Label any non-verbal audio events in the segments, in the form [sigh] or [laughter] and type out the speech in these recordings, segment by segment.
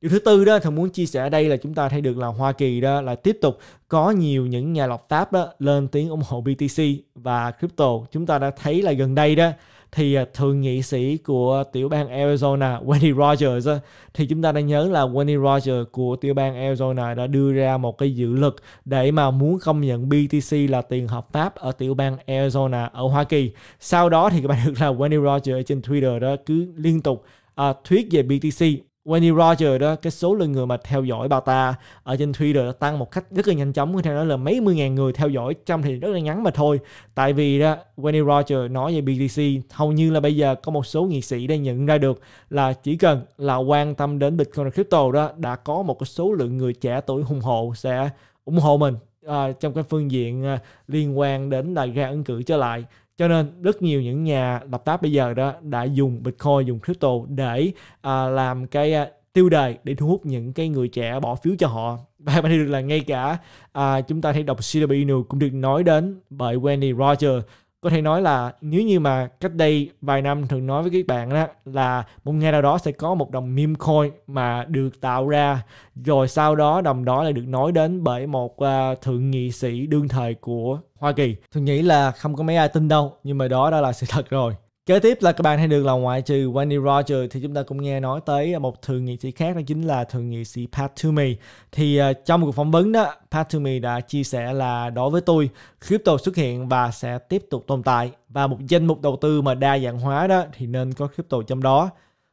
Điều thứ tư đó thằng muốn chia sẻ ở đây là chúng ta thấy được là Hoa Kỳ đó là tiếp tục có nhiều những nhà lập pháp đó lên tiếng ủng hộ BTC và crypto. Chúng ta đã thấy là gần đây đó thì à, thượng nghị sĩ của tiểu bang Arizona Wendy Rogers thì chúng ta đã nhớ là Wendy Rogers của tiểu bang Arizona đã đưa ra một cái dự luật để mà muốn công nhận BTC là tiền hợp pháp ở tiểu bang Arizona ở Hoa Kỳ. Sau đó thì các bạn [laughs] được là Wendy Rogers trên Twitter đó cứ liên tục à, thuyết về BTC Wendy Roger đó cái số lượng người mà theo dõi bà ta ở trên Twitter đã tăng một cách rất là nhanh chóng theo đó là mấy mươi ngàn người theo dõi trong thì rất là ngắn mà thôi tại vì đó Wendy Roger nói về BTC hầu như là bây giờ có một số nghị sĩ đã nhận ra được là chỉ cần là quan tâm đến Bitcoin và crypto đó đã có một cái số lượng người trẻ tuổi ủng hộ sẽ ủng hộ mình à, trong cái phương diện à, liên quan đến là ra ứng cử trở lại cho nên rất nhiều những nhà lập pháp bây giờ đó đã dùng bitcoin dùng crypto để à, làm cái à, tiêu đề để thu hút những cái người trẻ bỏ phiếu cho họ [laughs] và bạn thấy được là ngay cả à, chúng ta thấy đọc CW cũng được nói đến bởi Wendy Rogers có thể nói là nếu như mà cách đây vài năm thường nói với các bạn đó là một ngày nào đó sẽ có một đồng meme coin mà được tạo ra rồi sau đó đồng đó lại được nói đến bởi một uh, thượng nghị sĩ đương thời của Hoa Kỳ. Thường nghĩ là không có mấy ai tin đâu nhưng mà đó đó là sự thật rồi. Kế tiếp là các bạn hay được là ngoại trừ Wendy Rogers thì chúng ta cũng nghe nói tới một thượng nghị sĩ khác đó chính là thượng nghị sĩ Pat Toomey. Thì uh, trong một cuộc phỏng vấn đó, Pat Toomey đã chia sẻ là đối với tôi, crypto xuất hiện và sẽ tiếp tục tồn tại và một danh mục đầu tư mà đa dạng hóa đó thì nên có crypto trong đó.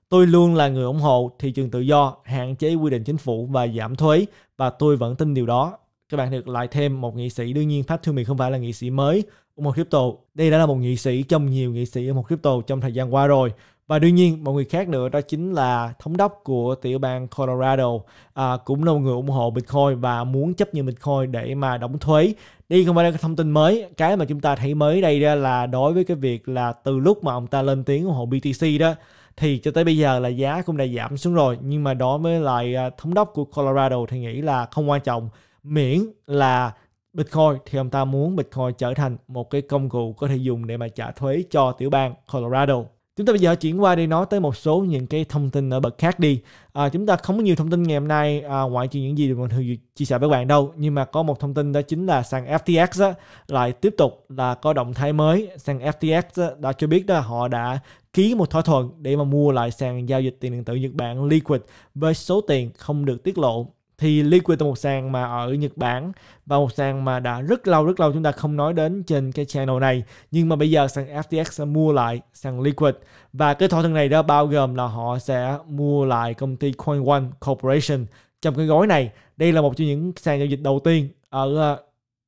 Tôi luôn là người ủng hộ thị trường tự do, hạn chế quy định chính phủ và giảm thuế và tôi vẫn tin điều đó. Các bạn được lại thêm một nghị sĩ, đương nhiên Pat Toomey không phải là nghị sĩ mới, của một crypto. Đây đã là một nghị sĩ trong nhiều nghị sĩ ở một crypto trong thời gian qua rồi. Và đương nhiên một người khác nữa đó chính là thống đốc của tiểu bang Colorado à, cũng là một người ủng hộ Bitcoin và muốn chấp nhận Bitcoin để mà đóng thuế. Đi không phải là cái thông tin mới, cái mà chúng ta thấy mới đây đó là đối với cái việc là từ lúc mà ông ta lên tiếng ủng hộ BTC đó thì cho tới bây giờ là giá cũng đã giảm xuống rồi nhưng mà đối với lại à, thống đốc của Colorado thì nghĩ là không quan trọng miễn là Bitcoin thì ông ta muốn Bitcoin trở thành một cái công cụ có thể dùng để mà trả thuế cho tiểu bang Colorado. Chúng ta bây giờ chuyển qua đi nói tới một số những cái thông tin ở bậc khác đi. À, chúng ta không có nhiều thông tin ngày hôm nay à, ngoại trừ những gì mình thường chia sẻ với bạn đâu. Nhưng mà có một thông tin đó chính là sàn FTX á, lại tiếp tục là có động thái mới. Sàn FTX á, đã cho biết đó họ đã ký một thỏa thuận để mà mua lại sàn giao dịch tiền điện tử Nhật Bản Liquid với số tiền không được tiết lộ thì Liquid là một sàn mà ở Nhật Bản và một sàn mà đã rất lâu rất lâu chúng ta không nói đến trên cái channel này nhưng mà bây giờ sàn FTX sẽ mua lại sàn Liquid và cái thỏa thuận này đó bao gồm là họ sẽ mua lại công ty CoinOne Corporation trong cái gói này đây là một trong những sàn giao dịch đầu tiên ở ờ,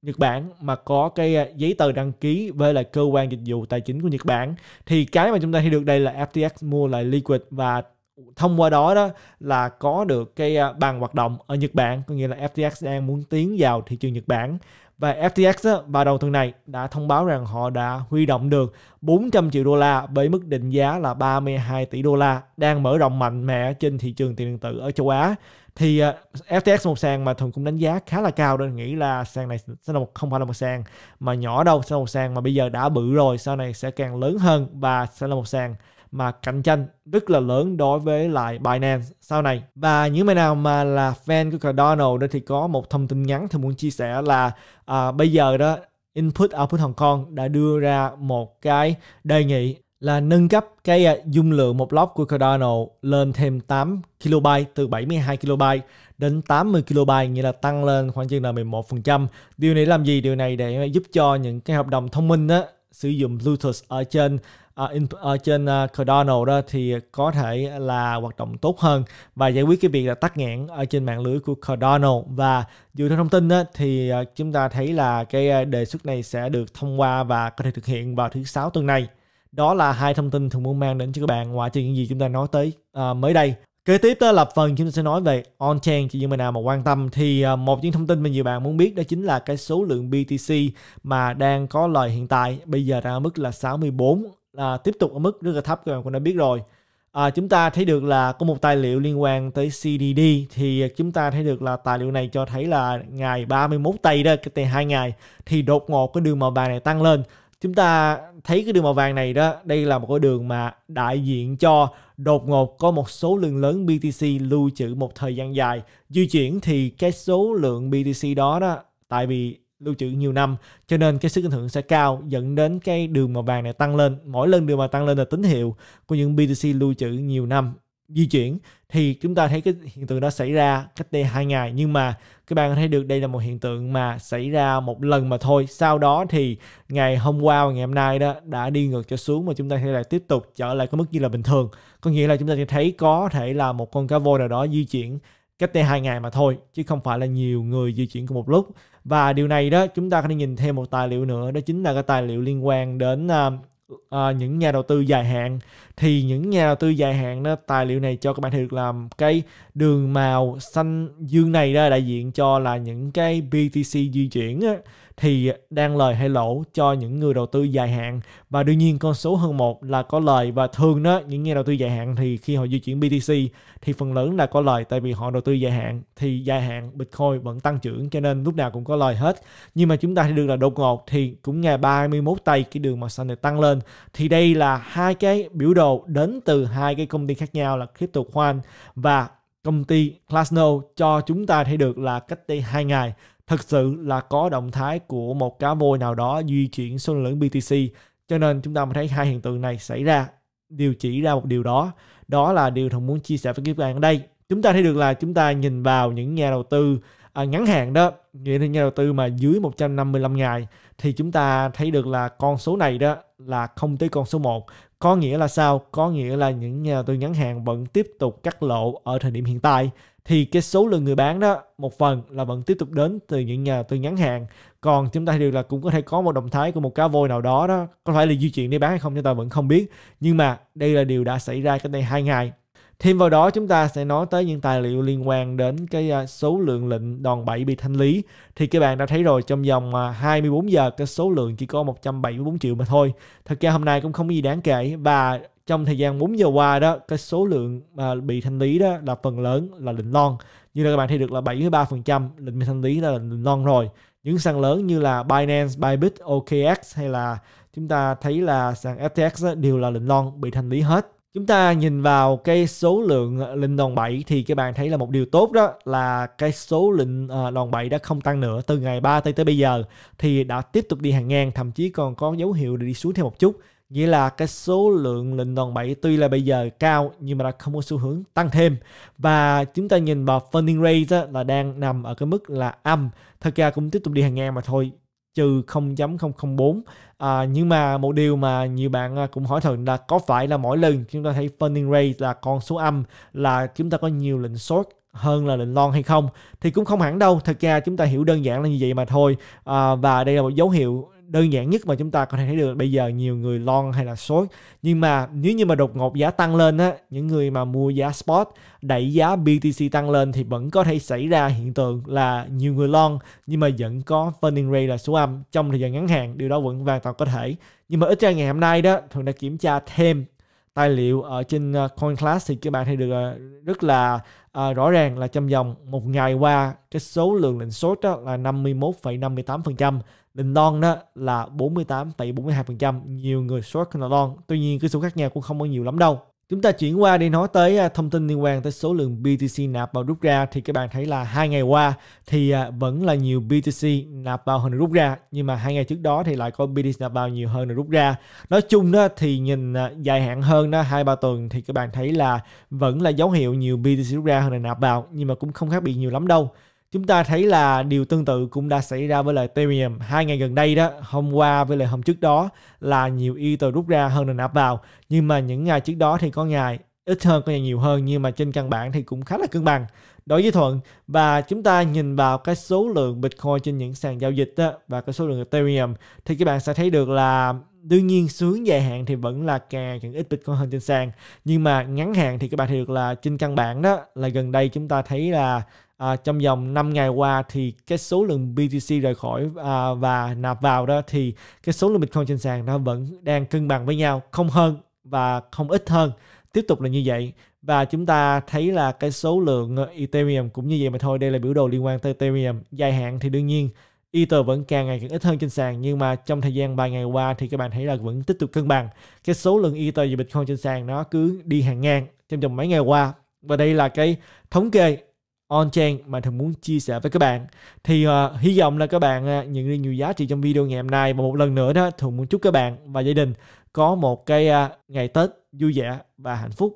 Nhật Bản mà có cái ờ, giấy tờ đăng ký với lại cơ quan dịch vụ tài chính của Nhật Bản thì cái mà chúng ta thấy được đây là FTX mua lại Liquid và thông qua đó đó là có được cái à, bàn hoạt động ở Nhật Bản có nghĩa là FTX đang muốn tiến vào thị trường Nhật Bản và FTX á, vào đầu tuần này đã thông báo rằng họ đã huy động được 400 triệu đô la với mức định giá là 32 tỷ đô la đang mở rộng mạnh mẽ trên thị trường tiền điện tử ở châu Á thì à, FTX một sàn mà thường cũng đánh giá khá là cao nên nghĩ là sàn này sẽ là một không phải là một sàn mà nhỏ đâu sẽ là một sàn mà bây giờ đã bự rồi sau này sẽ càng lớn hơn và sẽ là một sàn mà cạnh tranh rất là lớn đối với lại Binance sau này. Và những bạn nào mà là fan của Cardano đó thì có một thông tin ngắn thì muốn chia sẻ là à, bây giờ đó Input Output Hong Kong đã đưa ra một cái đề nghị là nâng cấp cái à, dung lượng một block của Cardano lên thêm 8 KB từ 72 KB đến 80 KB nghĩa là tăng lên khoảng chừng là 11%. Điều này làm gì? Điều này để giúp cho những cái hợp đồng thông minh đó sử dụng Bluetooth ở trên uh, trên ờ, Cardano đó thì có thể là hoạt động tốt hơn và giải quyết cái việc là tắc nghẽn ở trên mạng lưới của Cardano và dựa theo thông tin đó, thì chúng ta thấy là cái đề xuất này sẽ được thông qua và có thể thực hiện vào thứ sáu tuần này đó là hai thông tin thường muốn mang đến cho các bạn ngoài trừ những gì chúng ta nói tới uh, mới đây Kế tiếp đó là phần chúng ta sẽ nói về on-chain cho những bạn nào mà quan tâm thì một những thông tin mà nhiều bạn muốn biết đó chính là cái số lượng BTC mà đang có lời hiện tại bây giờ đang ở mức là 64 là tiếp tục ở mức rất là thấp các bạn cũng đã biết rồi à, chúng ta thấy được là có một tài liệu liên quan tới CDD thì chúng ta thấy được là tài liệu này cho thấy là ngày 31 tây đó cái tây hai ngày thì đột ngột cái đường màu vàng này tăng lên chúng ta thấy cái đường màu vàng này đó đây là một cái đường mà đại diện cho đột ngột có một số lượng lớn BTC lưu trữ một thời gian dài di chuyển thì cái số lượng BTC đó đó tại vì lưu trữ nhiều năm cho nên cái sức ảnh hưởng sẽ cao dẫn đến cái đường màu vàng này tăng lên mỗi lần đường mà tăng lên là tín hiệu của những BTC lưu trữ nhiều năm di chuyển thì chúng ta thấy cái hiện tượng đó xảy ra cách đây hai ngày nhưng mà các bạn có thấy được đây là một hiện tượng mà xảy ra một lần mà thôi sau đó thì ngày hôm qua và ngày hôm nay đó đã đi ngược trở xuống mà chúng ta thấy lại tiếp tục trở lại cái mức như là bình thường có nghĩa là chúng ta sẽ thấy có thể là một con cá voi nào đó di chuyển cách đây hai ngày mà thôi chứ không phải là nhiều người di chuyển cùng một lúc và điều này đó chúng ta có thể nhìn thêm một tài liệu nữa đó chính là cái tài liệu liên quan đến uh, uh, những nhà đầu tư dài hạn thì những nhà đầu tư dài hạn đó tài liệu này cho các bạn thấy được làm cái đường màu xanh dương này đó đại diện cho là những cái BTC di chuyển đó, thì đang lời hay lỗ cho những người đầu tư dài hạn và đương nhiên con số hơn một là có lời và thường đó những nhà đầu tư dài hạn thì khi họ di chuyển BTC thì phần lớn là có lời tại vì họ đầu tư dài hạn thì dài hạn Bitcoin vẫn tăng trưởng cho nên lúc nào cũng có lời hết nhưng mà chúng ta thấy được là đột ngột thì cũng ngày 31 tay cái đường màu xanh này tăng lên thì đây là hai cái biểu đồ đến từ hai cái công ty khác nhau là Crypto Khoan và công ty Classno cho chúng ta thấy được là cách đây hai ngày thực sự là có động thái của một cá voi nào đó di chuyển số lượng BTC cho nên chúng ta mới thấy hai hiện tượng này xảy ra điều chỉ ra một điều đó đó là điều thằng muốn chia sẻ với các bạn ở đây chúng ta thấy được là chúng ta nhìn vào những nhà đầu tư à, ngắn hạn đó nghĩa là nhà đầu tư mà dưới 155 ngày thì chúng ta thấy được là con số này đó là không tới con số 1 có nghĩa là sao có nghĩa là những nhà đầu tư ngắn hạn vẫn tiếp tục cắt lỗ ở thời điểm hiện tại thì cái số lượng người bán đó một phần là vẫn tiếp tục đến từ những nhà tư ngắn hạn còn chúng ta đều là cũng có thể có một động thái của một cá voi nào đó đó có phải là di chuyển để bán hay không chúng ta vẫn không biết nhưng mà đây là điều đã xảy ra cách đây hai ngày thêm vào đó chúng ta sẽ nói tới những tài liệu liên quan đến cái à, số lượng lệnh đòn bẩy bị thanh lý thì các bạn đã thấy rồi trong vòng 24 à, giờ cái số lượng chỉ có 174 triệu mà thôi thật ra hôm nay cũng không có gì đáng kể và trong thời gian 4 giờ qua đó cái số lượng mà bị thanh lý đó là phần lớn là lệnh non như là các bạn thấy được là 73% lệnh bị thanh lý là lệnh non rồi những sàn lớn như là Binance, Bybit, OKX hay là chúng ta thấy là sàn FTX đó, đều là lệnh non bị thanh lý hết chúng ta nhìn vào cái số lượng à, lệnh đòn bẩy thì các bạn thấy là một điều tốt đó là cái số lệnh à, đòn bẩy đã không tăng nữa từ ngày 3 tới tới bây giờ thì đã tiếp tục đi hàng ngang thậm chí còn có dấu hiệu để đi xuống thêm một chút Nghĩa là cái số lượng lệnh đòn bẩy tuy là bây giờ cao nhưng mà nó không có xu hướng tăng thêm. Và chúng ta nhìn vào funding rate là đang nằm ở cái mức là âm. Thật ra cũng tiếp tục đi hàng ngang mà thôi trừ 0.004 à, nhưng mà một điều mà nhiều bạn à, cũng hỏi thử là có phải là mỗi lần chúng ta thấy funding rate là con số âm là chúng ta có nhiều lệnh short hơn là lệnh long hay không thì cũng không hẳn đâu thật ra chúng ta hiểu đơn giản là như vậy mà thôi à, và đây là một dấu hiệu đơn giản nhất mà chúng ta có thể thấy được bây giờ nhiều người lon hay là sốt, nhưng mà nếu như mà đột ngột giá tăng lên á những người mà mua giá spot đẩy giá BTC tăng lên thì vẫn có thể xảy ra hiện tượng là nhiều người lon nhưng mà vẫn có funding rate là số âm trong thời gian ngắn hạn điều đó vẫn hoàn toàn có thể nhưng mà ít ra ngày hôm nay đó thường đã kiểm tra thêm tài liệu ở trên ờ, Coin Class thì các bạn thấy được ờ, rất là à, rõ ràng là trong vòng một ngày qua cái số lượng lệnh sốt đó là 51,58% Định non đó là 48,42%, nhiều người short candle long. Tuy nhiên cái số khác nhau cũng không có nhiều lắm đâu. Chúng ta chuyển qua đi nói tới à, thông tin liên quan tới số lượng BTC nạp vào rút ra thì các bạn thấy là hai ngày qua thì à, vẫn là nhiều BTC nạp vào hơn rút ra nhưng mà hai ngày trước đó thì lại có BTC nạp vào nhiều hơn rút ra. Nói chung đó thì nhìn à, dài hạn hơn đó hai ba tuần thì các bạn thấy là vẫn là dấu hiệu nhiều BTC rút ra hơn là nạp vào nhưng mà cũng không khác biệt nhiều lắm đâu. Chúng ta thấy là điều tương tự cũng đã xảy ra với lại Ethereum hai ngày gần đây đó, hôm qua với lại hôm trước đó là nhiều Ether rút ra hơn là nạp vào. Nhưng mà những ngày trước đó thì có ngày ít hơn có ngày nhiều hơn nhưng mà trên căn bản thì cũng khá là cân bằng đối với thuận và chúng ta nhìn vào cái số lượng bitcoin trên những sàn giao dịch á, và cái số lượng ethereum thì các bạn sẽ thấy được là đương nhiên xuống dài hạn thì vẫn là càng càng ít bitcoin hơn trên sàn nhưng mà ngắn hạn thì các bạn thấy được là trên căn bản đó là gần đây chúng ta thấy là à, trong vòng 5 ngày qua thì cái số lượng BTC rời khỏi à, và nạp vào đó thì cái số lượng Bitcoin trên sàn nó vẫn đang cân bằng với nhau không hơn và không ít hơn tiếp tục là như vậy và chúng ta thấy là cái số lượng ờ, Ethereum cũng như vậy mà thôi đây là biểu đồ liên quan tới Ethereum dài hạn thì đương nhiên Ether vẫn càng ngày càng ít hơn trên sàn nhưng mà trong thời gian vài ngày qua thì các bạn thấy là vẫn tiếp tục cân bằng cái số lượng Ether và Bitcoin trên sàn nó cứ đi hàng ngang trong vòng mấy ngày qua và đây là cái thống kê on-chain mà Thường muốn chia sẻ với các bạn. Thì uh, hy vọng là các bạn uh, nhận được nhiều giá trị trong video ngày hôm nay. Và một lần nữa đó, Thường muốn chúc các bạn và gia đình có một cái uh, ngày Tết vui vẻ và hạnh phúc.